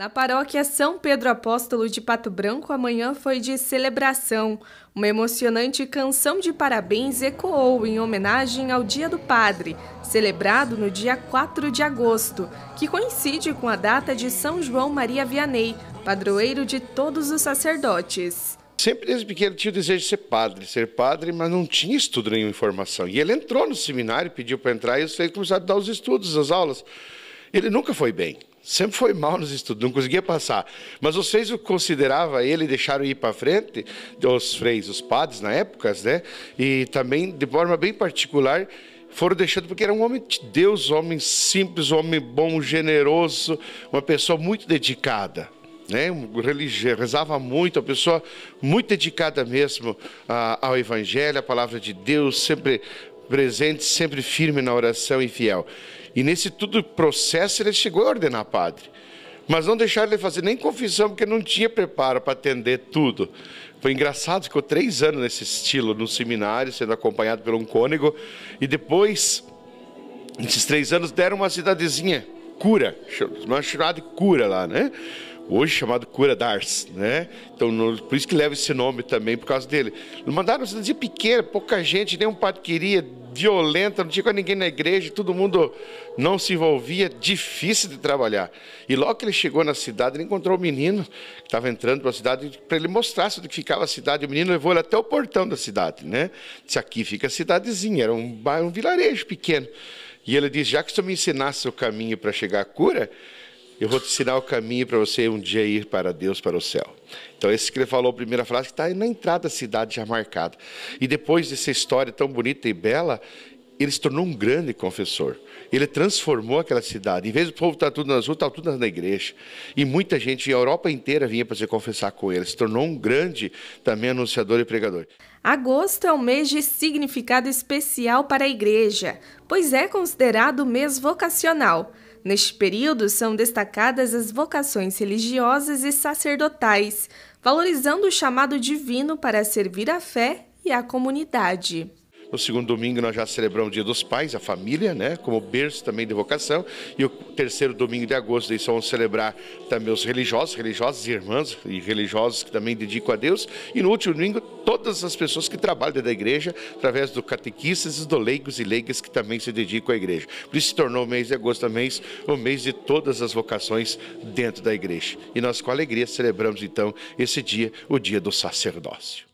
Na paróquia São Pedro Apóstolo de Pato Branco, amanhã foi de celebração. Uma emocionante canção de parabéns ecoou em homenagem ao Dia do Padre, celebrado no dia 4 de agosto, que coincide com a data de São João Maria Vianney, padroeiro de todos os sacerdotes. Sempre desde pequeno tinha o desejo de ser padre, ser padre, mas não tinha estudo nenhuma informação. E ele entrou no seminário, pediu para entrar e os fez começar a dar os estudos, as aulas. Ele nunca foi bem sempre foi mal nos estudos, não conseguia passar. Mas os o consideravam ele, deixaram ir para frente, os freios, os padres na época, né? E também, de forma bem particular, foram deixando, porque era um homem de Deus, um homem simples, um homem bom, generoso, uma pessoa muito dedicada. Né, rezava muito, uma pessoa muito dedicada mesmo ah, ao Evangelho, à palavra de Deus, sempre presente, sempre firme na oração e fiel. E nesse todo processo ele chegou a ordenar padre. Mas não deixaram ele fazer nem confissão, porque não tinha preparo para atender tudo. Foi engraçado, ficou três anos nesse estilo, no seminário, sendo acompanhado por um cônego. E depois, nesses três anos, deram uma cidadezinha cura, chamada chamado cura lá, né? Hoje chamado cura d'Ars, né? Então, no, por isso que leva esse nome também, por causa dele. Mandaram uma cidade pequena, pouca gente, nenhum padre queria, violenta, não tinha com ninguém na igreja, todo mundo não se envolvia, difícil de trabalhar. E logo que ele chegou na cidade, ele encontrou o um menino que estava entrando para a cidade, para ele mostrar onde ficava a cidade. O menino levou ele até o portão da cidade, né? Disse: aqui fica a cidadezinha, era um, um vilarejo pequeno. E ele diz: Já que você me ensinasse o caminho para chegar à cura, eu vou te ensinar o caminho para você um dia ir para Deus, para o céu. Então, esse que ele falou, a primeira frase, que está na entrada da cidade já marcada. E depois dessa história tão bonita e bela, ele se tornou um grande confessor. Ele transformou aquela cidade. Em vez do povo estar tá tudo nas ruas, estava tá tudo na igreja. E muita gente, a Europa inteira, vinha para se confessar com ele. Se tornou um grande também anunciador e pregador. Agosto é um mês de significado especial para a igreja, pois é considerado mês vocacional. Neste período são destacadas as vocações religiosas e sacerdotais, valorizando o chamado divino para servir a fé e a comunidade. No segundo domingo nós já celebramos o Dia dos Pais, a família, né, como berço também de vocação. E o terceiro domingo de agosto eles vão celebrar também os religiosos, religiosas e irmãs e religiosos que também dedicam a Deus. E no último domingo todas as pessoas que trabalham dentro da igreja, através do catequistas e do leigos e leigas que também se dedicam à igreja. Por isso se tornou o mês de agosto também o mês de todas as vocações dentro da igreja. E nós com alegria celebramos então esse dia, o dia do sacerdócio.